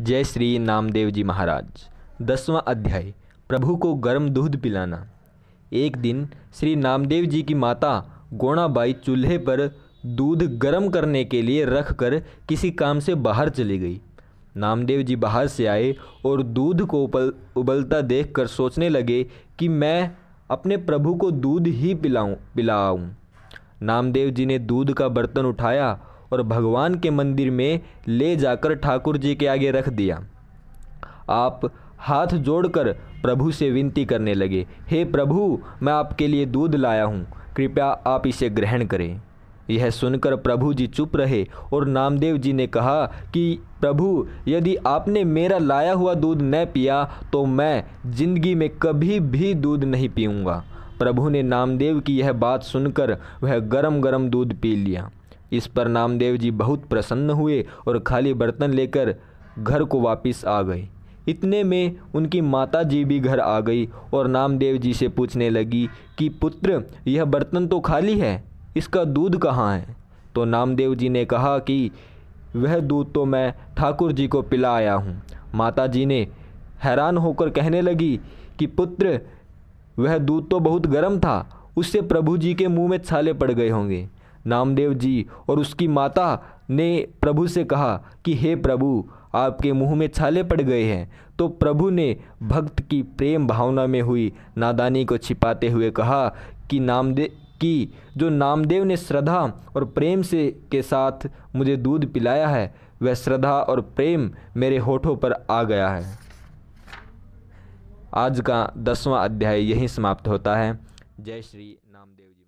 जय श्री नामदेव जी महाराज दसवां अध्याय प्रभु को गर्म दूध पिलाना एक दिन श्री नामदेव जी की माता गोणाबाई चूल्हे पर दूध गर्म करने के लिए रख कर किसी काम से बाहर चली गई नामदेव जी बाहर से आए और दूध को उबल उबलता देख कर सोचने लगे कि मैं अपने प्रभु को दूध ही पिलाऊं पिलाऊं नामदेव जी ने दूध का बर्तन उठाया और भगवान के मंदिर में ले जाकर ठाकुर जी के आगे रख दिया आप हाथ जोड़कर प्रभु से विनती करने लगे हे प्रभु मैं आपके लिए दूध लाया हूँ कृपया आप इसे ग्रहण करें यह सुनकर प्रभु जी चुप रहे और नामदेव जी ने कहा कि प्रभु यदि आपने मेरा लाया हुआ दूध न पिया तो मैं जिंदगी में कभी भी दूध नहीं पीऊँगा प्रभु ने नामदेव की यह बात सुनकर वह गरम गरम दूध पी लिया इस पर नामदेव जी बहुत प्रसन्न हुए और खाली बर्तन लेकर घर को वापस आ गए इतने में उनकी माता जी भी घर आ गई और नामदेव जी से पूछने लगी कि पुत्र यह बर्तन तो खाली है इसका दूध कहाँ है तो नामदेव जी ने कहा कि वह दूध तो मैं ठाकुर जी को पिला आया हूँ माता जी ने हैरान होकर कहने लगी कि पुत्र वह दूध तो बहुत गर्म था उससे प्रभु जी के मुंह में छाले पड़ गए होंगे नामदेव जी और उसकी माता ने प्रभु से कहा कि हे प्रभु आपके मुंह में छाले पड़ गए हैं तो प्रभु ने भक्त की प्रेम भावना में हुई नादानी को छिपाते हुए कहा कि नामदेव कि जो नामदेव ने श्रद्धा और प्रेम से के साथ मुझे दूध पिलाया है वह श्रद्धा और प्रेम मेरे होठों पर आ गया है आज का दसवां अध्याय यहीं समाप्त होता है जय श्री नामदेव जी